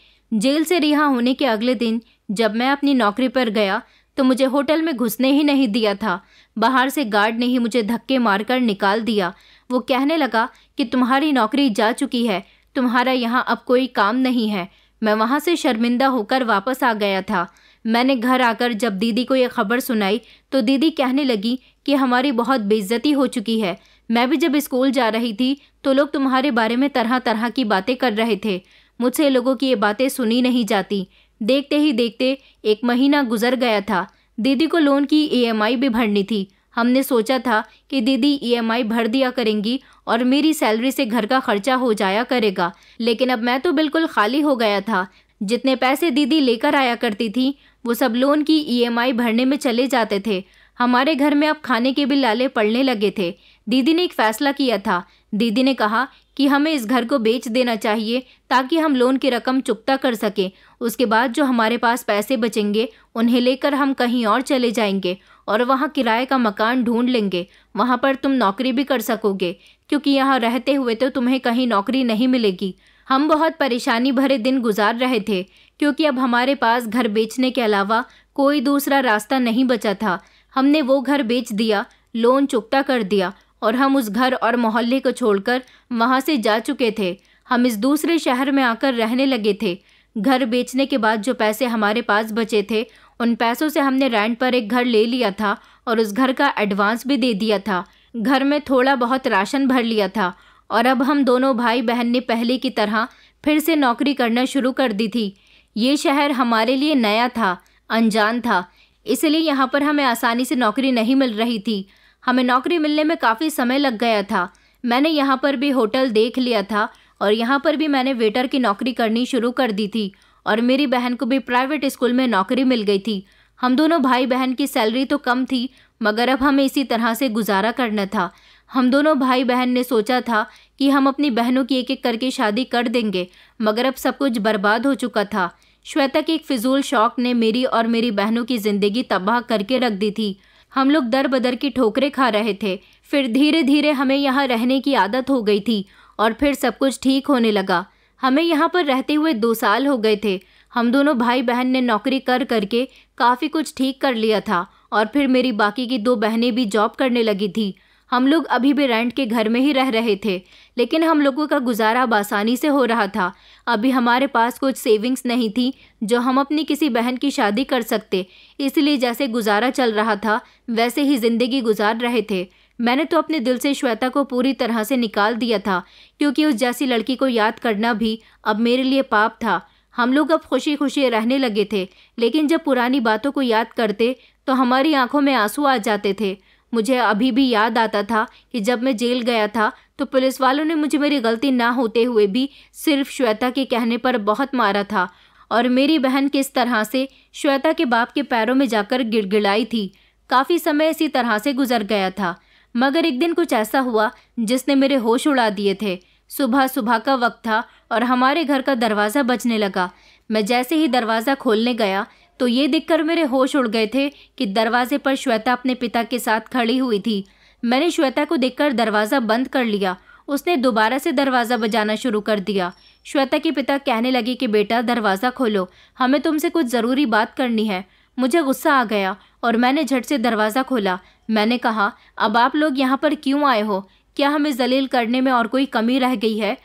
जेल से रिहा होने के अगले दिन जब मैं अपनी नौकरी पर गया तो मुझे होटल में घुसने ही नहीं दिया था बाहर से गार्ड ने ही मुझे धक्के मारकर निकाल दिया वो कहने लगा कि तुम्हारी नौकरी जा चुकी है तुम्हारा यहाँ अब कोई काम नहीं है मैं वहाँ से शर्मिंदा होकर वापस आ गया था मैंने घर आकर जब दीदी को यह खबर सुनाई तो दीदी कहने लगी कि हमारी बहुत बेइज्जती हो चुकी है मैं भी जब स्कूल जा रही थी तो लोग तुम्हारे बारे में तरह तरह की बातें कर रहे थे मुझसे लोगों की ये बातें सुनी नहीं जाती देखते ही देखते एक महीना गुजर गया था दीदी को लोन की ईएमआई e भी भरनी थी हमने सोचा था कि दीदी ईएमआई e भर दिया करेंगी और मेरी सैलरी से घर का खर्चा हो जाया करेगा लेकिन अब मैं तो बिल्कुल खाली हो गया था जितने पैसे दीदी लेकर आया करती थी वो सब लोन की ईएमआई e भरने में चले जाते थे हमारे घर में अब खाने के भी लाले पड़ने लगे थे दीदी ने एक फैसला किया था दीदी ने कहा कि हमें इस घर को बेच देना चाहिए ताकि हम लोन की रकम चुकता कर सकें उसके बाद जो हमारे पास पैसे बचेंगे उन्हें लेकर हम कहीं और चले जाएंगे और वहाँ किराए का मकान ढूंढ लेंगे वहाँ पर तुम नौकरी भी कर सकोगे क्योंकि यहाँ रहते हुए तो तुम्हें कहीं नौकरी नहीं मिलेगी हम बहुत परेशानी भरे दिन गुजार रहे थे क्योंकि अब हमारे पास घर बेचने के अलावा कोई दूसरा रास्ता नहीं बचा था हमने वो घर बेच दिया लोन चुकता कर दिया और हम उस घर और मोहल्ले को छोड़कर वहाँ से जा चुके थे हम इस दूसरे शहर में आकर रहने लगे थे घर बेचने के बाद जो पैसे हमारे पास बचे थे उन पैसों से हमने रेंट पर एक घर ले लिया था और उस घर का एडवांस भी दे दिया था घर में थोड़ा बहुत राशन भर लिया था और अब हम दोनों भाई बहन ने पहले की तरह फिर से नौकरी करना शुरू कर दी थी ये शहर हमारे लिए नया था अनजान था इसलिए यहाँ पर हमें आसानी से नौकरी नहीं मिल रही थी हमें नौकरी मिलने में काफ़ी समय लग गया था मैंने यहाँ पर भी होटल देख लिया था और यहाँ पर भी मैंने वेटर की नौकरी करनी शुरू कर दी थी और मेरी बहन को भी प्राइवेट स्कूल में नौकरी मिल गई थी हम दोनों भाई बहन की सैलरी तो कम थी मगर अब हमें इसी तरह से गुजारा करना था हम दोनों भाई बहन ने सोचा था कि हम अपनी बहनों की एक एक करके शादी कर देंगे मगर अब सब कुछ बर्बाद हो चुका था श्वेता के एक फिजूल शौक ने मेरी और मेरी बहनों की ज़िंदगी तबाह करके रख दी थी हम लोग दर बदर की ठोकरें खा रहे थे फिर धीरे धीरे हमें यहाँ रहने की आदत हो गई थी और फिर सब कुछ ठीक होने लगा हमें यहाँ पर रहते हुए दो साल हो गए थे हम दोनों भाई बहन ने नौकरी कर करके काफ़ी कुछ ठीक कर लिया था और फिर मेरी बाकी की दो बहनें भी जॉब करने लगी थी हम लोग अभी भी रेंट के घर में ही रह रहे थे लेकिन हम लोगों का गुजारा आसानी से हो रहा था अभी हमारे पास कुछ सेविंग्स नहीं थी जो हम अपनी किसी बहन की शादी कर सकते इसलिए जैसे गुजारा चल रहा था वैसे ही ज़िंदगी गुजार रहे थे मैंने तो अपने दिल से श्वेता को पूरी तरह से निकाल दिया था क्योंकि उस जैसी लड़की को याद करना भी अब मेरे लिए पाप था हम लोग अब खुशी खुशी रहने लगे थे लेकिन जब पुरानी बातों को याद करते तो हमारी आंखों में आंसू आ जाते थे मुझे अभी भी याद आता था कि जब मैं जेल गया था तो पुलिस वालों ने मुझे मेरी गलती ना होते हुए भी सिर्फ श्वेता के कहने पर बहुत मारा था और मेरी बहन किस तरह से श्वेता के बाप के पैरों में जाकर गिड़गिड़ाई थी काफ़ी समय इसी तरह से गुजर गया था मगर एक दिन कुछ ऐसा हुआ जिसने मेरे होश उड़ा दिए थे सुबह सुबह का वक्त था और हमारे घर का दरवाज़ा बजने लगा मैं जैसे ही दरवाज़ा खोलने गया तो ये देखकर मेरे होश उड़ गए थे कि दरवाजे पर श्वेता अपने पिता के साथ खड़ी हुई थी मैंने श्वेता को देखकर दरवाज़ा बंद कर लिया उसने दोबारा से दरवाज़ा बजाना शुरू कर दिया श्वेता के पिता कहने लगे कि बेटा दरवाज़ा खोलो हमें तुमसे कुछ ज़रूरी बात करनी है मुझे गुस्सा आ गया और मैंने झट से दरवाज़ा खोला मैंने कहा अब आप लोग यहाँ पर क्यों आए हो क्या हमें जलील करने में और कोई कमी रह गई है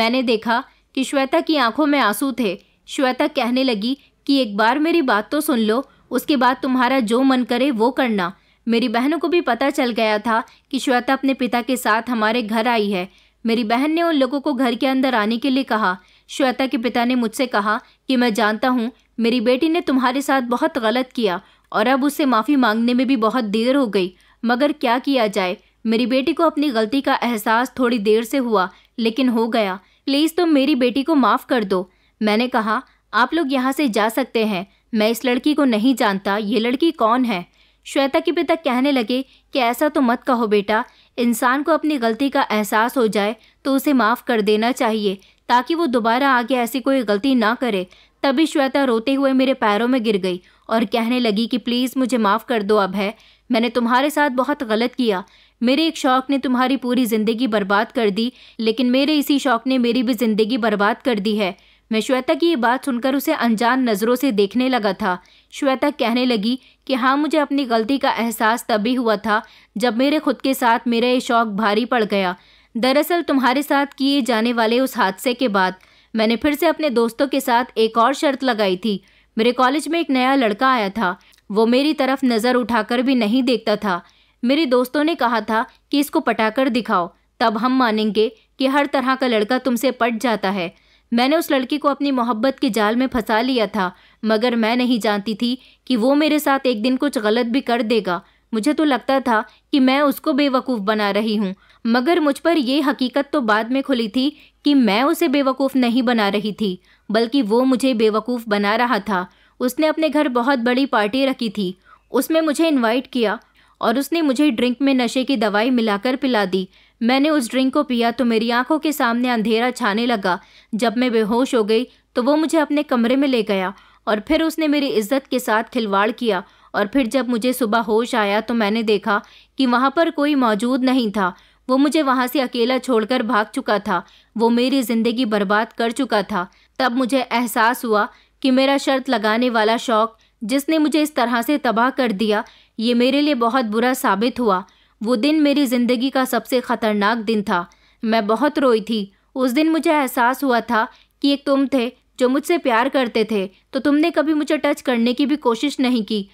मैंने देखा कि श्वेता की आंखों में आंसू थे श्वेता कहने लगी कि एक बार मेरी बात तो सुन लो उसके बाद तुम्हारा जो मन करे वो करना मेरी बहनों को भी पता चल गया था कि श्वेता अपने पिता के साथ हमारे घर आई है मेरी बहन ने उन लोगों को घर के अंदर आने के लिए कहा श्वेता के पिता ने मुझसे कहा कि मैं जानता हूँ मेरी बेटी ने तुम्हारे साथ बहुत गलत किया और अब उससे माफ़ी मांगने में भी बहुत देर हो गई मगर क्या किया जाए मेरी बेटी को अपनी गलती का एहसास थोड़ी देर से हुआ लेकिन हो गया प्लीज़ तुम तो मेरी बेटी को माफ़ कर दो मैंने कहा आप लोग यहाँ से जा सकते हैं मैं इस लड़की को नहीं जानता ये लड़की कौन है श्वेता के पिता कहने लगे कि ऐसा तो मत कहो बेटा इंसान को अपनी गलती का एहसास हो जाए तो उसे माफ़ कर देना चाहिए ताकि वो दोबारा आगे ऐसी कोई गलती ना करे तभी श्वेता रोते हुए मेरे पैरों में गिर गई और कहने लगी कि प्लीज़ मुझे माफ़ कर दो अब है मैंने तुम्हारे साथ बहुत गलत किया मेरे एक शौक ने तुम्हारी पूरी ज़िंदगी बर्बाद कर दी लेकिन मेरे इसी शौक ने मेरी भी ज़िंदगी बर्बाद कर दी है मैं श्वेता की ये बात सुनकर उसे अनजान नज़रों से देखने लगा था श्वेता कहने लगी कि हाँ मुझे अपनी गलती का एहसास तभी हुआ था जब मेरे खुद के साथ मेरा ये शौक भारी पड़ गया दरअसल तुम्हारे साथ किए जाने वाले उस हादसे के बाद मैंने फिर से अपने दोस्तों के साथ एक और शर्त लगाई थी मेरे कॉलेज में एक नया लड़का आया था वो मेरी तरफ नज़र उठाकर भी नहीं देखता था मेरे दोस्तों ने कहा था कि इसको पटाकर दिखाओ तब हम मानेंगे कि हर तरह का लड़का तुमसे पट जाता है मैंने उस लड़की को अपनी मोहब्बत के जाल में फंसा लिया था मगर मैं नहीं जानती थी कि वो मेरे साथ एक दिन कुछ गलत भी कर देगा मुझे तो लगता था कि मैं उसको बेवकूफ़ बना रही हूँ मगर मुझ पर ये हकीकत तो बाद में खुली थी कि मैं उसे बेवकूफ़ नहीं बना रही थी बल्कि वो मुझे बेवकूफ़ बना रहा था उसने अपने घर बहुत बड़ी पार्टी रखी थी उसमें मुझे इनवाइट किया और उसने मुझे ड्रिंक में नशे की दवाई मिलाकर पिला दी मैंने उस ड्रिंक को पिया तो मेरी आंखों के सामने अंधेरा छाने लगा जब मैं बेहोश हो गई तो वो मुझे अपने कमरे में ले गया और फिर उसने मेरी इज्जत के साथ खिलवाड़ किया और फिर जब मुझे सुबह होश आया तो मैंने देखा कि वहाँ पर कोई मौजूद नहीं था वो मुझे वहाँ से अकेला छोड़कर भाग चुका था वो मेरी ज़िंदगी बर्बाद कर चुका था तब मुझे एहसास हुआ कि मेरा शर्त लगाने वाला शौक़ जिसने मुझे इस तरह से तबाह कर दिया ये मेरे लिए बहुत बुरा साबित हुआ वो दिन मेरी ज़िंदगी का सबसे ख़तरनाक दिन था मैं बहुत रोई थी उस दिन मुझे एहसास हुआ था कि एक तुम थे जो मुझसे प्यार करते थे तो तुमने कभी मुझे टच करने की भी कोशिश नहीं की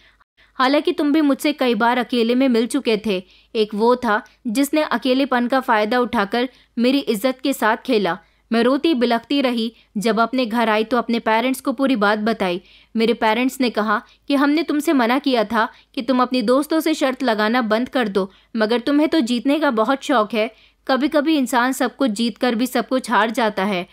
हालांकि तुम भी मुझसे कई बार अकेले में मिल चुके थे एक वो था जिसने अकेलेपन का फ़ायदा उठाकर मेरी इज्जत के साथ खेला मैं रोती बिलखती रही जब अपने घर आई तो अपने पेरेंट्स को पूरी बात बताई मेरे पेरेंट्स ने कहा कि हमने तुमसे मना किया था कि तुम अपनी दोस्तों से शर्त लगाना बंद कर दो मगर तुम्हें तो जीतने का बहुत शौक है कभी कभी इंसान सब कुछ जीत कर भी सब कुछ हार जाता है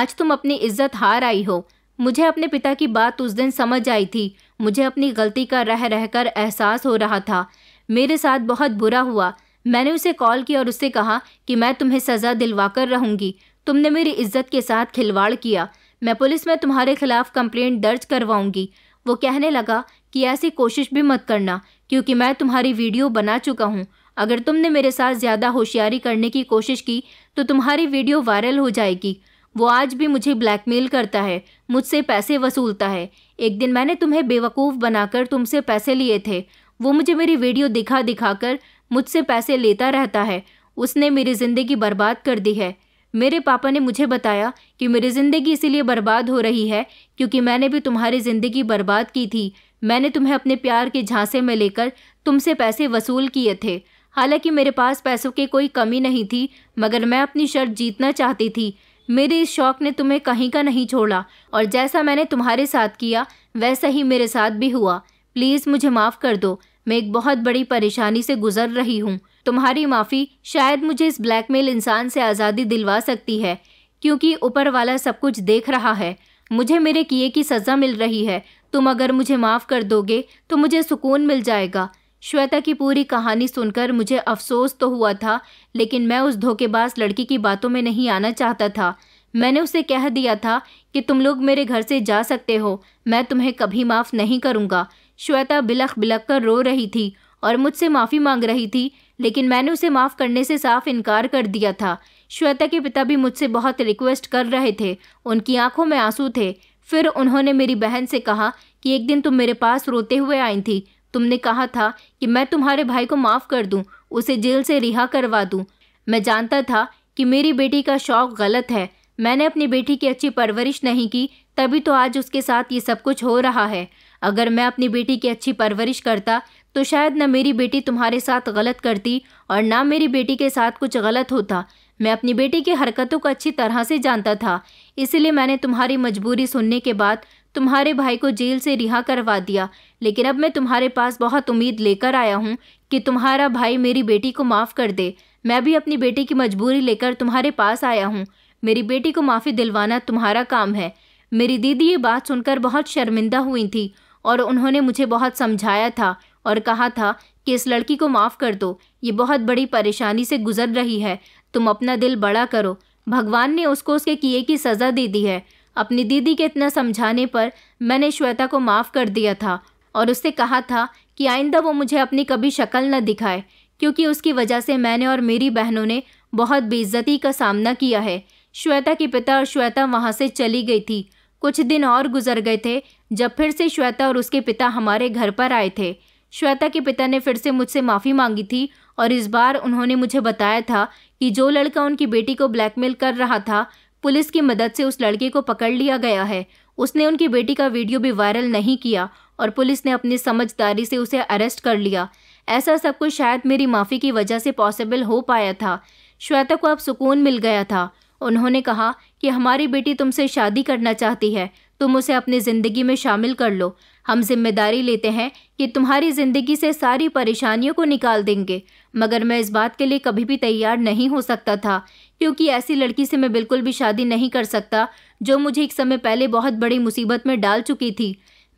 आज तुम अपनी इज्जत हार आई हो मुझे अपने पिता की बात उस दिन समझ आई थी मुझे अपनी गलती का रह रहकर एहसास हो रहा था मेरे साथ बहुत बुरा हुआ मैंने उसे कॉल किया और उससे कहा कि मैं तुम्हें सज़ा दिलवा कर रहूँगी तुमने मेरी इज्जत के साथ खिलवाड़ किया मैं पुलिस में तुम्हारे खिलाफ कंप्लेंट दर्ज करवाऊंगी वो कहने लगा कि ऐसी कोशिश भी मत करना क्योंकि मैं तुम्हारी वीडियो बना चुका हूँ अगर तुमने मेरे साथ ज़्यादा होशियारी करने की कोशिश की तो तुम्हारी वीडियो वायरल हो जाएगी वो आज भी मुझे ब्लैकमेल करता है मुझसे पैसे वसूलता है एक दिन मैंने तुम्हें बेवकूफ़ बनाकर तुमसे पैसे लिए थे वो मुझे मेरी वीडियो दिखा दिखा कर मुझसे पैसे लेता रहता है उसने मेरी ज़िंदगी बर्बाद कर दी है मेरे पापा ने मुझे बताया कि मेरी ज़िंदगी इसीलिए बर्बाद हो रही है क्योंकि मैंने भी तुम्हारी ज़िंदगी बर्बाद की थी मैंने तुम्हें अपने प्यार के झांसे में लेकर तुमसे पैसे वसूल किए थे हालांकि मेरे पास पैसों की कोई कमी नहीं थी मगर मैं अपनी शर्त जीतना चाहती थी मेरे इस शौक ने तुम्हें कहीं का नहीं छोड़ा और जैसा मैंने तुम्हारे साथ किया वैसा ही मेरे साथ भी हुआ प्लीज़ मुझे माफ़ कर दो मैं एक बहुत बड़ी परेशानी से गुजर रही हूँ तुम्हारी माफ़ी शायद मुझे इस ब्लैकमेल इंसान से आज़ादी दिलवा सकती है क्योंकि ऊपर वाला सब कुछ देख रहा है मुझे मेरे किए की सज़ा मिल रही है तुम अगर मुझे माफ़ कर दोगे तो मुझे सुकून मिल जाएगा श्वेता की पूरी कहानी सुनकर मुझे अफसोस तो हुआ था लेकिन मैं उस धोखेबाज लड़की की बातों में नहीं आना चाहता था मैंने उसे कह दिया था कि तुम लोग मेरे घर से जा सकते हो मैं तुम्हें कभी माफ़ नहीं करूँगा श्वेता बिलख बिलख कर रो रही थी और मुझसे माफ़ी मांग रही थी लेकिन मैंने उसे माफ़ करने से साफ इनकार कर दिया था श्वेता के पिता भी मुझसे बहुत रिक्वेस्ट कर रहे थे उनकी आंखों में आंसू थे फिर उन्होंने मेरी बहन से कहा कि एक दिन तुम मेरे पास रोते हुए आई थी तुमने कहा था कि मैं तुम्हारे भाई को माफ़ कर दूँ उसे जेल से रिहा करवा दूँ मैं जानता था कि मेरी बेटी का शौक गलत है मैंने अपनी बेटी की अच्छी परवरिश नहीं की तभी तो आज उसके साथ ये सब कुछ हो रहा है अगर मैं अपनी बेटी की अच्छी परवरिश करता तो शायद ना मेरी बेटी तुम्हारे साथ गलत करती और ना मेरी बेटी के साथ कुछ गलत होता मैं अपनी बेटी की हरकतों को अच्छी तरह से जानता था इसलिए मैंने तुम्हारी मजबूरी सुनने के बाद तुम्हारे भाई को जेल से रिहा करवा दिया लेकिन अब मैं तुम्हारे पास बहुत उम्मीद लेकर आया हूँ कि तुम्हारा भाई मेरी बेटी को माफ़ कर दे मैं भी अपनी बेटी की मजबूरी लेकर तुम्हारे पास आया हूँ मेरी बेटी को माफ़ी दिलवाना तुम्हारा काम है मेरी दीदी ये बात सुनकर बहुत शर्मिंदा हुई थी और उन्होंने मुझे बहुत समझाया था और कहा था कि इस लड़की को माफ़ कर दो ये बहुत बड़ी परेशानी से गुजर रही है तुम अपना दिल बड़ा करो भगवान ने उसको उसके किए की सज़ा दे दी है अपनी दीदी के इतना समझाने पर मैंने श्वेता को माफ़ कर दिया था और उससे कहा था कि आइंदा वो मुझे अपनी कभी शक्ल न दिखाए क्योंकि उसकी वजह से मैंने और मेरी बहनों ने बहुत बेइज्जती का सामना किया है श्वेता के पिता और श्वेता वहाँ से चली गई थी कुछ दिन और गुजर गए थे जब फिर से श्वेता और उसके पिता हमारे घर पर आए थे श्वेता के पिता ने फिर से मुझसे माफ़ी मांगी थी और इस बार उन्होंने मुझे बताया था कि जो लड़का उनकी बेटी को ब्लैकमेल कर रहा था पुलिस की मदद से उस लड़के को पकड़ लिया गया है उसने उनकी बेटी का वीडियो भी वायरल नहीं किया और पुलिस ने अपनी समझदारी से उसे अरेस्ट कर लिया ऐसा सब कुछ शायद मेरी माफ़ी की वजह से पॉसिबल हो पाया था श्वेता को अब सुकून मिल गया था उन्होंने कहा कि हमारी बेटी तुमसे शादी करना चाहती है तुम उसे अपनी ज़िंदगी में शामिल कर लो हम जिम्मेदारी लेते हैं कि तुम्हारी ज़िंदगी से सारी परेशानियों को निकाल देंगे मगर मैं इस बात के लिए कभी भी तैयार नहीं हो सकता था क्योंकि ऐसी लड़की से मैं बिल्कुल भी शादी नहीं कर सकता जो मुझे एक समय पहले बहुत बड़ी मुसीबत में डाल चुकी थी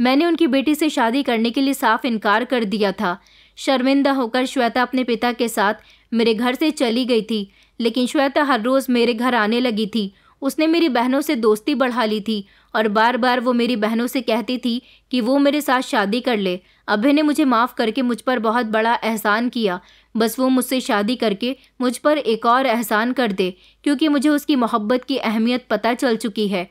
मैंने उनकी बेटी से शादी करने के लिए साफ इनकार कर दिया था शर्मिंदा होकर श्वेता अपने पिता के साथ मेरे घर से चली गई थी लेकिन श्वेता हर रोज़ मेरे घर आने लगी थी उसने मेरी बहनों से दोस्ती बढ़ा ली थी और बार बार वो मेरी बहनों से कहती थी कि वो मेरे साथ शादी कर ले अभय ने मुझे माफ़ करके मुझ पर बहुत बड़ा एहसान किया बस वो मुझसे शादी करके मुझ पर एक और एहसान कर दे क्योंकि मुझे उसकी मोहब्बत की अहमियत पता चल चुकी है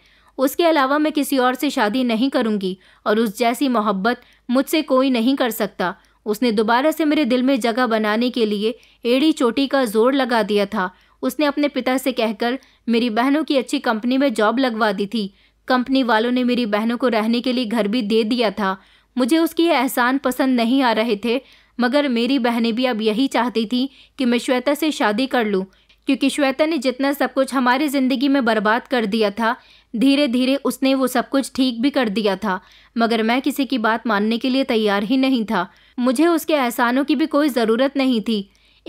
उसके अलावा मैं किसी और से शादी नहीं करूँगी और उस जैसी मोहब्बत मुझसे कोई नहीं कर सकता उसने दोबारा से मेरे दिल में जगह बनाने के लिए एड़ी चोटी का जोर लगा दिया था उसने अपने पिता से कहकर मेरी बहनों की अच्छी कंपनी में जॉब लगवा दी थी कंपनी वालों ने मेरी बहनों को रहने के लिए घर भी दे दिया था मुझे उसकी एहसान पसंद नहीं आ रहे थे मगर मेरी बहनें भी अब यही चाहती थी कि मैं श्वेता से शादी कर लूँ क्योंकि श्वेता ने जितना सब कुछ हमारी ज़िंदगी में बर्बाद कर दिया था धीरे धीरे उसने वो सब कुछ ठीक भी कर दिया था मगर मैं किसी की बात मानने के लिए तैयार ही नहीं था मुझे उसके एहसानों की भी कोई ज़रूरत नहीं थी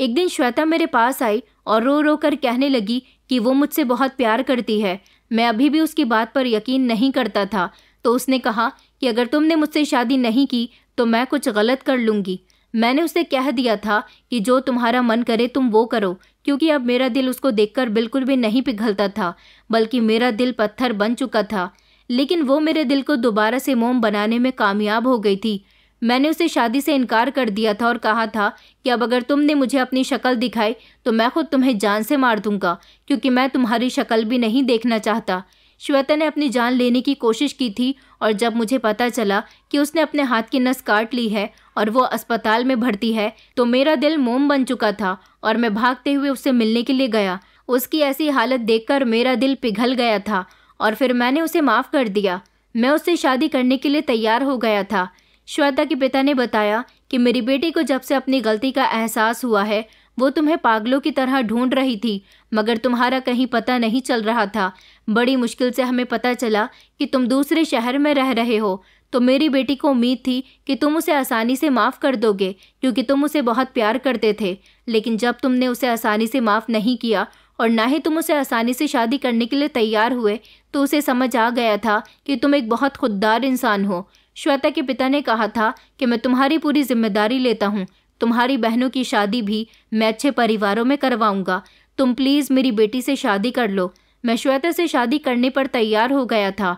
एक दिन श्वेता मेरे पास आई और रो रो कर कहने लगी कि वो मुझसे बहुत प्यार करती है मैं अभी भी उसकी बात पर यकीन नहीं करता था तो उसने कहा कि अगर तुमने मुझसे शादी नहीं की तो मैं कुछ गलत कर लूँगी मैंने उसे कह दिया था कि जो तुम्हारा मन करे तुम वो करो क्योंकि अब मेरा दिल उसको देखकर बिल्कुल भी नहीं पिघलता था बल्कि मेरा दिल पत्थर बन चुका था लेकिन वो मेरे दिल को दोबारा से मोम बनाने में कामयाब हो गई थी मैंने उसे शादी से इनकार कर दिया था और कहा था कि अब अगर तुमने मुझे अपनी शक्ल दिखाई तो मैं खुद तुम्हें जान से मार दूंगा क्योंकि मैं तुम्हारी शक्ल भी नहीं देखना चाहता श्वेता ने अपनी जान लेने की कोशिश की थी और जब मुझे पता चला कि उसने अपने हाथ की नस काट ली है और वो अस्पताल में भर्ती है तो मेरा दिल मोम बन चुका था और मैं भागते हुए उससे मिलने के लिए गया उसकी ऐसी हालत देखकर मेरा दिल पिघल गया था और फिर मैंने उसे माफ़ कर दिया मैं उससे शादी करने के लिए तैयार हो गया था श्वेता के पिता ने बताया कि मेरी बेटी को जब से अपनी गलती का एहसास हुआ है वो तुम्हें पागलों की तरह ढूंढ रही थी मगर तुम्हारा कहीं पता नहीं चल रहा था बड़ी मुश्किल से हमें पता चला कि तुम दूसरे शहर में रह रहे हो तो मेरी बेटी को उम्मीद थी कि तुम उसे आसानी से माफ़ कर दोगे क्योंकि तुम उसे बहुत प्यार करते थे लेकिन जब तुमने उसे आसानी से माफ़ नहीं किया और ना ही तुम उसे आसानी से शादी करने के लिए तैयार हुए तो उसे समझ आ गया था कि तुम एक बहुत खुददार इंसान हो श्वेता के पिता ने कहा था कि मैं तुम्हारी पूरी जिम्मेदारी लेता हूँ तुम्हारी बहनों की शादी भी मैं अच्छे परिवारों में करवाऊंगा तुम प्लीज़ मेरी बेटी से शादी कर लो मैं श्वेता से शादी करने पर तैयार हो गया था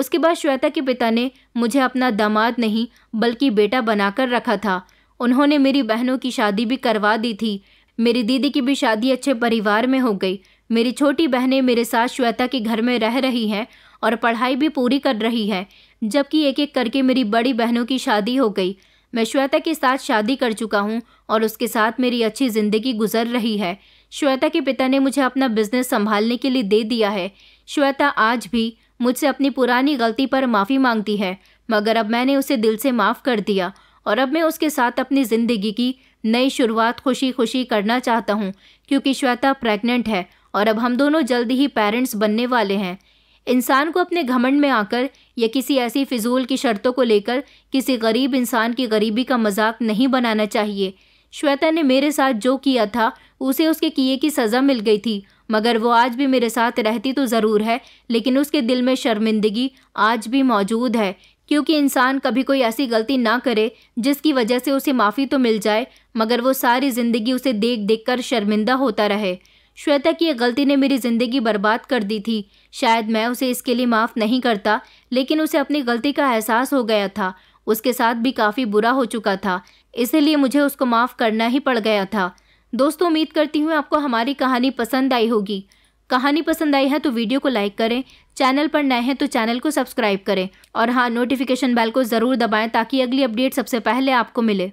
उसके बाद श्वेता के पिता ने मुझे अपना दामाद नहीं बल्कि बेटा बनाकर रखा था उन्होंने मेरी बहनों की शादी भी करवा दी थी मेरी दीदी की भी शादी अच्छे परिवार में हो गई मेरी छोटी बहनें मेरे साथ श्वेता के घर में रह रही हैं और पढ़ाई भी पूरी कर रही है जबकि एक एक करके मेरी बड़ी बहनों की शादी हो गई मैं श्वेता के साथ शादी कर चुका हूँ और उसके साथ मेरी अच्छी ज़िंदगी गुजर रही है श्वेता के पिता ने मुझे अपना बिजनेस संभालने के लिए दे दिया है श्वेता आज भी मुझसे अपनी पुरानी गलती पर माफ़ी मांगती है मगर अब मैंने उसे दिल से माफ़ कर दिया और अब मैं उसके साथ अपनी ज़िंदगी की नई शुरुआत खुशी खुशी करना चाहता हूँ क्योंकि श्वेता प्रेग्नेंट है और अब हम दोनों जल्द ही पेरेंट्स बनने वाले हैं इंसान को अपने घमंड में आकर या किसी ऐसी फिजूल की शर्तों को लेकर किसी गरीब इंसान की गरीबी का मजाक नहीं बनाना चाहिए श्वेता ने मेरे साथ जो किया था उसे उसके किए की सज़ा मिल गई थी मगर वो आज भी मेरे साथ रहती तो ज़रूर है लेकिन उसके दिल में शर्मिंदगी आज भी मौजूद है क्योंकि इंसान कभी कोई ऐसी गलती ना करे जिसकी वजह से उसे माफ़ी तो मिल जाए मगर वो सारी ज़िंदगी उसे देख देख कर शर्मिंदा होता रहे श्वेता की यह गलती ने मेरी ज़िंदगी बर्बाद कर दी थी शायद मैं उसे इसके लिए माफ़ नहीं करता लेकिन उसे अपनी गलती का एहसास हो गया था उसके साथ भी काफ़ी बुरा हो चुका था इसलिए मुझे उसको माफ़ करना ही पड़ गया था दोस्तों उम्मीद करती हूँ आपको हमारी कहानी पसंद आई होगी कहानी पसंद आई है तो वीडियो को लाइक करें चैनल पर नए हैं तो चैनल को सब्सक्राइब करें और हाँ नोटिफिकेशन बेल को ज़रूर दबाएं ताकि अगली अपडेट सबसे पहले आपको मिले